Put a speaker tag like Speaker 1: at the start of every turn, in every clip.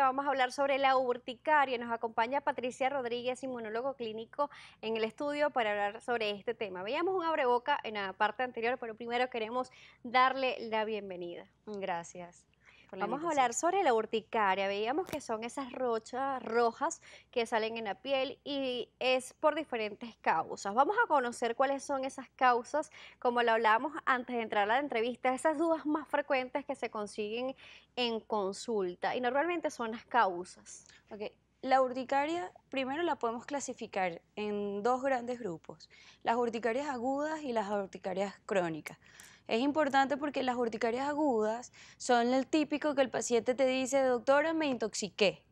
Speaker 1: Vamos a hablar sobre la urticaria. Nos acompaña Patricia Rodríguez, inmunólogo clínico, en el estudio para hablar sobre este tema. Veíamos un abreboca en la parte anterior, pero primero queremos darle la bienvenida. Gracias. Vamos a hablar sobre la urticaria. Veíamos que son esas rochas rojas que salen en la piel y es por diferentes causas. Vamos a conocer cuáles son esas causas, como lo hablábamos antes de entrar a la entrevista, esas dudas más frecuentes que se consiguen en consulta y normalmente son las causas. Okay. La urticaria, primero la podemos clasificar en
Speaker 2: dos grandes grupos, las urticarias agudas y las urticarias crónicas. Es importante porque las urticarias agudas son el típico que el paciente te dice, doctora, me intoxiqué.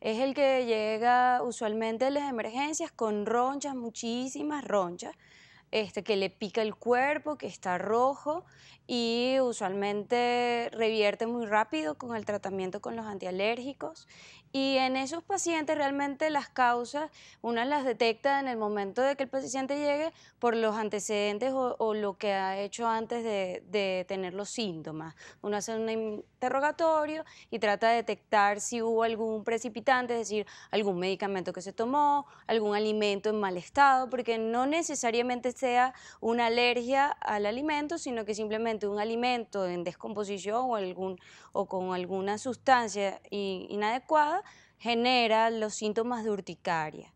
Speaker 2: Es el que llega usualmente a las emergencias con ronchas, muchísimas ronchas, este, que le pica el cuerpo, que está rojo y usualmente revierte muy rápido con el tratamiento con los antialérgicos y en esos pacientes realmente las causas, una las detecta en el momento de que el paciente llegue por los antecedentes o, lo que ha hecho antes de, tener los síntomas. Uno hace un interrogatorio y trata de detectar si hubo algún precipitante, es decir, algún medicamento que se tomó, algún alimento en mal estado, porque no necesariamente sea una alergia al alimento, sino que simplemente un alimento en descomposición o, algún, o con alguna sustancia inadecuada genera los síntomas de urticaria.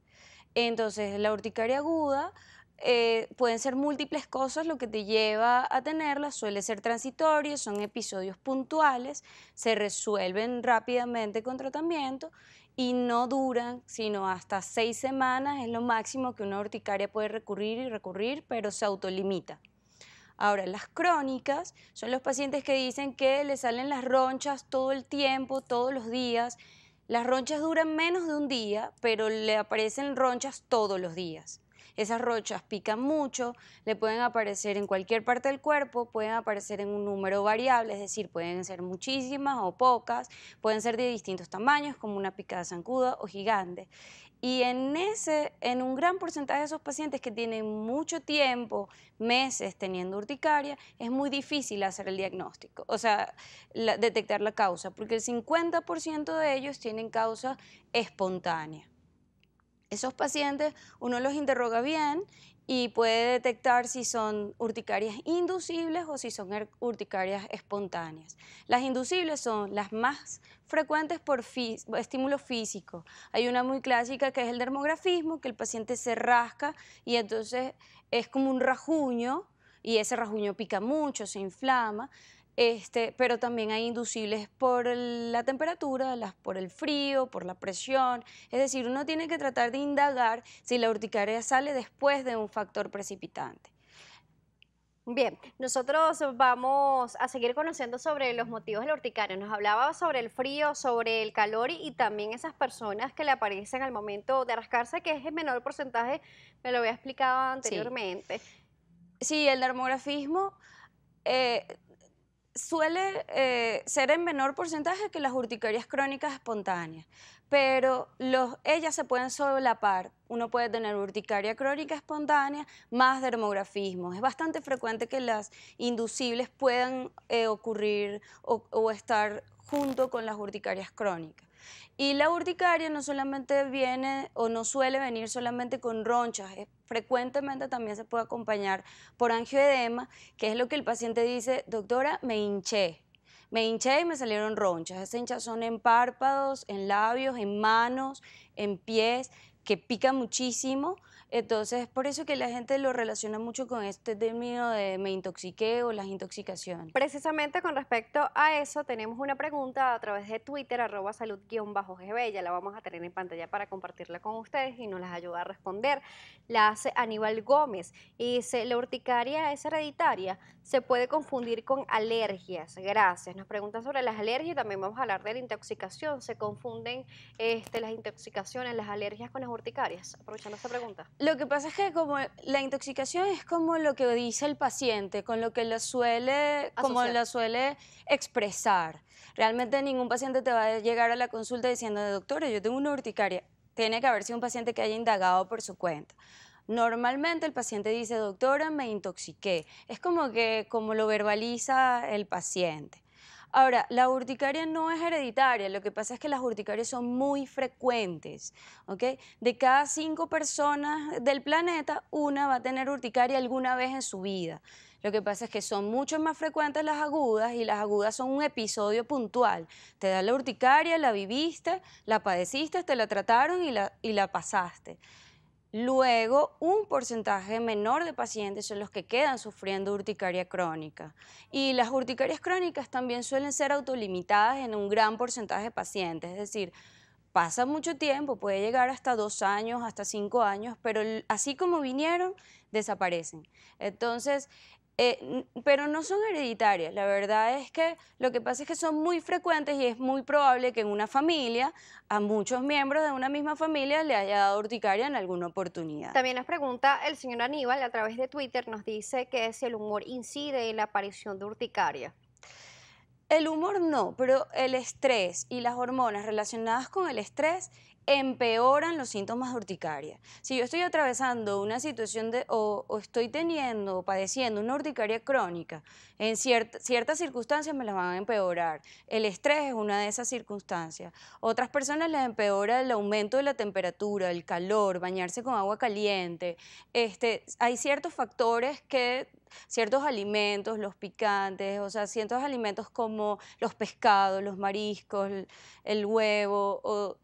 Speaker 2: Entonces, la urticaria aguda eh, pueden ser múltiples cosas lo que te lleva a tenerla, suele ser transitorio, son episodios puntuales, se resuelven rápidamente con tratamiento y no duran sino hasta seis semanas, es lo máximo que una urticaria puede recurrir y recurrir, pero se autolimita. Ahora, las crónicas son los pacientes que dicen que le salen las ronchas todo el tiempo, todos los días, las ronchas duran menos de un día, pero le aparecen ronchas todos los días. Esas ronchas pican mucho, le pueden aparecer en cualquier parte del cuerpo, pueden aparecer en un número variable, es decir, pueden ser muchísimas o pocas, pueden ser de distintos tamaños, como una picada zancuda o gigante. Y en, ese, en un gran porcentaje de esos pacientes que tienen mucho tiempo, meses teniendo urticaria, es muy difícil hacer el diagnóstico, o sea, detectar la causa, porque el 50% de ellos tienen causa espontánea. Esos pacientes uno los interroga bien y puede detectar si son urticarias inducibles o si son er, urticarias espontáneas. Las inducibles son las más frecuentes por estímulo físico. Hay una muy clásica que es el dermografismo, que el paciente se rasca y entonces es como un rajuño y ese rajuño pica mucho, se inflama. Este, pero también hay inducibles por la temperatura, las, por el frío, por la presión. Es decir, uno tiene que tratar de indagar si la urticaria sale
Speaker 1: después de un factor precipitante. Bien, nosotros vamos a seguir conociendo sobre los motivos de la urticaria. Nos hablaba sobre el frío, sobre el calor y, también esas personas que le aparecen al momento de rascarse, que es el menor porcentaje, me lo había explicado anteriormente. Sí, el dermografismo eh,
Speaker 2: suele eh, ser en menor porcentaje que las urticarias crónicas espontáneas, pero ellas se pueden solapar. Uno puede tener urticaria crónica espontánea más dermografismo. Es bastante frecuente que las inducibles puedan eh, ocurrir o estar junto con las urticarias crónicas. Y la urticaria no solamente viene o no suele venir solamente con ronchas, eh, frecuentemente también se puede acompañar por angioedema, que es lo que el paciente dice, doctora, me hinché. Me hinché y me salieron ronchas. Esa hinchazón en párpados, en labios, en manos, en pies, que pica muchísimo entonces, por eso que la gente lo relaciona mucho con este término de me intoxiqué o las intoxicaciones.
Speaker 1: Precisamente con respecto a eso, tenemos una pregunta a través de Twitter, arroba salud ya La vamos a tener en pantalla para compartirla con ustedes y nos las ayuda a responder. La hace Aníbal Gómez y dice, ¿la urticaria es hereditaria? ¿Se puede confundir con alergias? Gracias. Nos pregunta sobre las alergias, y también vamos a hablar de la intoxicación. ¿Se confunden este, las intoxicaciones, las alergias con las urticarias? Aprovechando esta pregunta.
Speaker 2: Lo que pasa es que como la intoxicación es como lo que dice el paciente, con lo que suele, como lo suele expresar. Realmente ningún paciente te va a llegar a la consulta diciendo, doctora, yo tengo una urticaria. Tiene que haber sido un paciente que haya indagado por su cuenta. Normalmente el paciente dice, doctora, me intoxiqué. Es como que como lo verbaliza el paciente. Ahora, la urticaria no es hereditaria, lo que pasa es que las urticarias son muy frecuentes, De cada cinco personas del planeta, una va a tener urticaria alguna vez en su vida. Lo que pasa es que son mucho más frecuentes las agudas y las agudas son un episodio puntual. Te da la urticaria, la viviste, la padeciste, te la trataron y la pasaste. Luego, un porcentaje menor de pacientes son los que quedan sufriendo urticaria crónica. Y las urticarias crónicas también suelen ser autolimitadas en un gran porcentaje de pacientes, es decir, pasa mucho tiempo, puede llegar hasta dos años, hasta cinco años, pero así como vinieron, desaparecen. Entonces, eh, pero no son hereditarias. La verdad es que lo que pasa es que son muy frecuentes y es muy probable que en una familia, a muchos miembros de una misma familia, le haya dado urticaria en alguna oportunidad.
Speaker 1: También nos pregunta el señor Aníbal a través de Twitter, nos dice que si el humor incide en la aparición de urticaria.
Speaker 2: El humor no, pero el estrés y las hormonas relacionadas con el estrés empeoran los síntomas de urticaria. Si yo estoy atravesando una situación de, o, estoy teniendo o padeciendo una urticaria crónica, en ciertas circunstancias me las van a empeorar. El estrés es una de esas circunstancias. Otras personas les empeora el aumento de la temperatura, el calor, bañarse con agua caliente. Este, hay ciertos factores que ciertos alimentos, los picantes, o sea, ciertos alimentos como los pescados, los mariscos, el, huevo,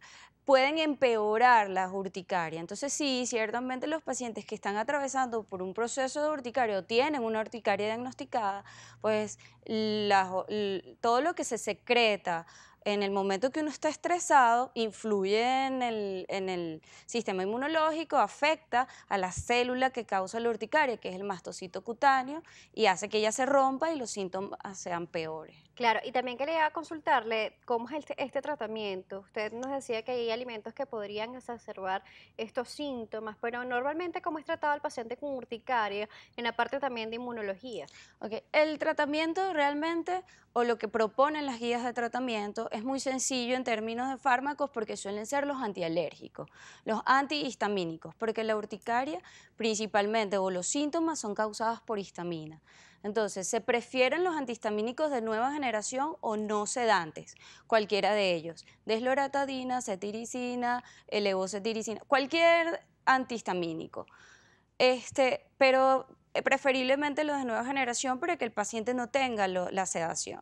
Speaker 2: pueden empeorar la urticaria. Entonces sí, ciertamente los pacientes que están atravesando por un proceso de urticaria o tienen una urticaria diagnosticada, pues todo lo que se secreta en el momento que uno está estresado, influye en el, sistema inmunológico, afecta a la célula que causa la urticaria, que es el mastocito cutáneo, y hace que ella se rompa y los síntomas
Speaker 1: sean peores. Claro, y también quería consultarle cómo es este, este, tratamiento. Usted nos decía que hay alimentos que podrían exacerbar estos síntomas, pero normalmente cómo es tratado el paciente con urticaria en la parte también de inmunología. Okay. El tratamiento
Speaker 2: realmente, o lo que proponen las guías de tratamiento, es muy sencillo en términos de fármacos porque suelen ser los antialérgicos, los antihistamínicos, porque la urticaria principalmente o los síntomas son causados por histamina. Entonces, ¿se prefieren los antihistamínicos de nueva generación o no sedantes? Cualquiera de ellos. Desloratadina, cetiricina, elevocetiricina, cualquier antihistamínico. Este, pero eh, preferiblemente los de nueva generación para que el paciente no tenga la sedación.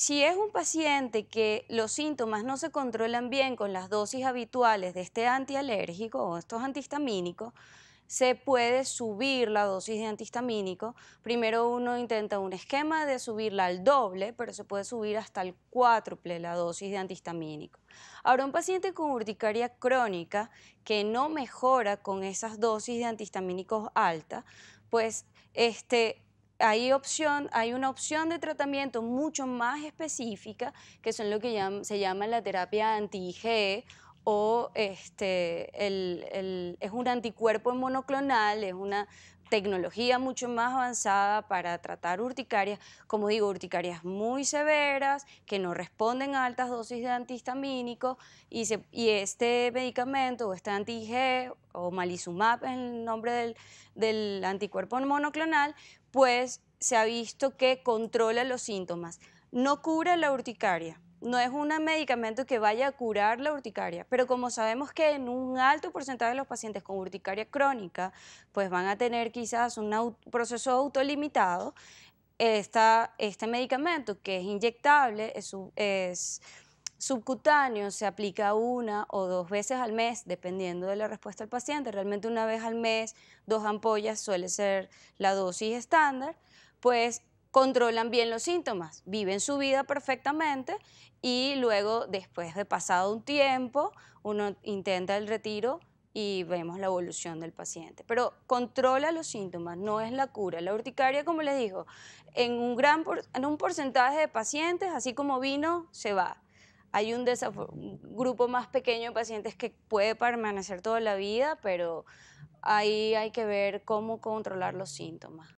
Speaker 2: Si es un paciente que los síntomas no se controlan bien con las dosis habituales de este antialérgico o estos antihistamínicos, se puede subir la dosis de antihistamínico. Primero uno intenta un esquema de subirla al doble, pero se puede subir hasta el cuádruple la dosis de antihistamínico. Ahora, un paciente con urticaria crónica que no mejora con esas dosis de antihistamínicos altas, pues este, hay, opción, hay una opción de tratamiento mucho más específica, que son lo que se llama la terapia anti ige o este, es un anticuerpo monoclonal, es una tecnología mucho más avanzada para tratar urticarias, como digo, urticarias muy severas, que no responden a altas dosis de antihistamínicos, y, y este medicamento, o este anti-IG, o malizumab es el nombre del, del anticuerpo monoclonal, pues se ha visto que controla los síntomas. No cura la urticaria, no es un medicamento que vaya a curar la urticaria, pero como sabemos que en un alto porcentaje de los pacientes con urticaria crónica, pues van a tener quizás un proceso autolimitado, esta, este medicamento que es inyectable, es, es Subcutáneo se aplica una o dos veces al mes, dependiendo de la respuesta del paciente. Realmente una vez al mes, dos ampollas suele ser la dosis estándar. Pues controlan bien los síntomas, viven su vida perfectamente y luego, después de pasado un tiempo, uno intenta el retiro y vemos la evolución del paciente. Pero controla los síntomas, no es la cura. La urticaria, como les digo, en un gran en un porcentaje de pacientes, así como vino, se va. Hay un, grupo más pequeño de pacientes que puede permanecer toda la vida, pero ahí hay que ver cómo controlar los síntomas.